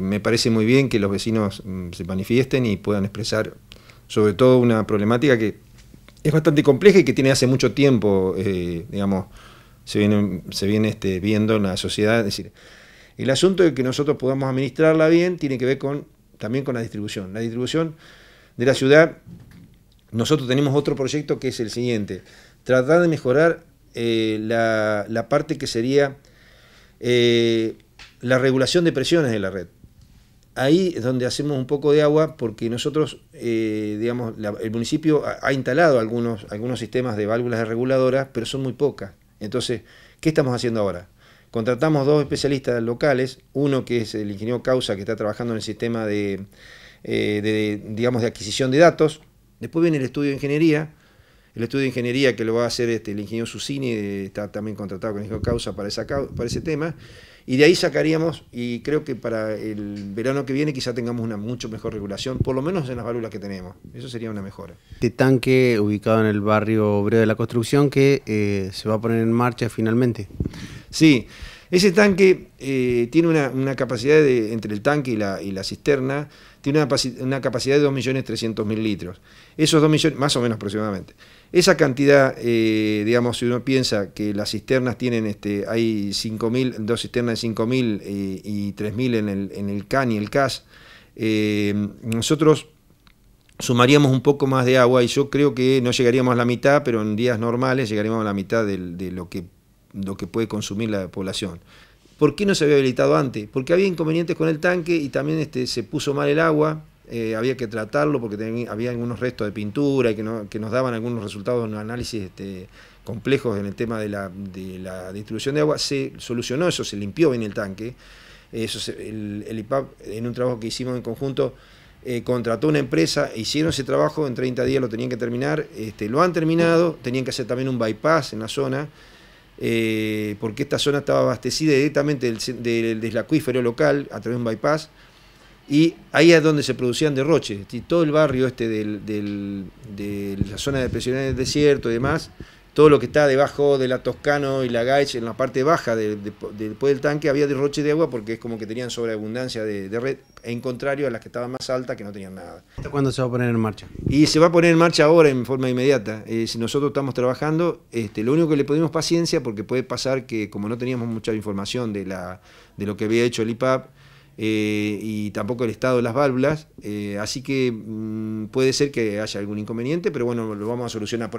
me parece muy bien que los vecinos mm, se manifiesten y puedan expresar sobre todo una problemática que es bastante compleja y que tiene hace mucho tiempo, eh, digamos, se viene, se viene este, viendo en la sociedad. Es decir, el asunto de que nosotros podamos administrarla bien tiene que ver con, también con la distribución. La distribución de la ciudad, nosotros tenemos otro proyecto que es el siguiente, tratar de mejorar eh, la, parte que sería eh, la regulación de presiones de la red ahí es donde hacemos un poco de agua porque nosotros, eh, digamos, el municipio ha, instalado algunos, algunos sistemas de válvulas reguladoras, pero son muy pocas. Entonces, ¿qué estamos haciendo ahora? Contratamos dos especialistas locales, uno que es el ingeniero Causa, que está trabajando en el sistema de eh, digamos, de adquisición de datos. Después viene el estudio de ingeniería, el estudio de ingeniería que lo va a hacer este, el ingeniero Susini eh, está también contratado con Ingeniero Causa para, esa, para ese tema. Y de ahí sacaríamos, y creo que para el verano que viene quizá tengamos una mucho mejor regulación, por lo menos en las válvulas que tenemos. Eso sería una mejora. Este tanque ubicado en el barrio Obrero de la Construcción que eh, se va a poner en marcha finalmente. Sí. Ese tanque eh, tiene una, capacidad de, entre el tanque y la, cisterna, tiene una, capacidad de 2.300.000 litros. Esos 2 millones, más o menos aproximadamente. Esa cantidad, eh, digamos, si uno piensa que las cisternas tienen, este, hay 5.000, dos cisternas de 5.000 eh, y 3.000 en el, en el CAN y el CAS, nosotros sumaríamos un poco más de agua y yo creo que no llegaríamos a la mitad, pero en días normales llegaríamos a la mitad de lo que lo que puede consumir la población. ¿Por qué no se había habilitado antes? Porque había inconvenientes con el tanque y también este, se puso mal el agua, eh, había que tratarlo porque había algunos restos de pintura y que, nos daban algunos resultados en un análisis este, complejos en el tema de la, distribución de agua. Se solucionó eso, se limpió bien el tanque. Eso el, IPAP, en un trabajo que hicimos en conjunto, eh, contrató una empresa, hicieron ese trabajo, en 30 días lo tenían que terminar, este, lo han terminado, tenían que hacer también un bypass en la zona. Eh, porque esta zona estaba abastecida directamente del, del, acuífero local a través de un bypass, y ahí es donde se producían derroches. Y todo el barrio este de la zona de presiones del desierto y demás todo lo que está debajo de la Toscano y la Gaich, en la parte baja después del tanque, había derroche de agua porque es como que tenían sobreabundancia de, red, en contrario a las que estaban más altas que no tenían nada. ¿Hasta cuándo se va a poner en marcha? Y se va a poner en marcha ahora en forma inmediata. Eh, si nosotros estamos trabajando, este, lo único que le pedimos paciencia porque puede pasar que como no teníamos mucha información de, lo que había hecho el IPAP, eh, y tampoco el estado de las válvulas, eh, así que mm, puede ser que haya algún inconveniente, pero bueno, lo vamos a solucionar. Por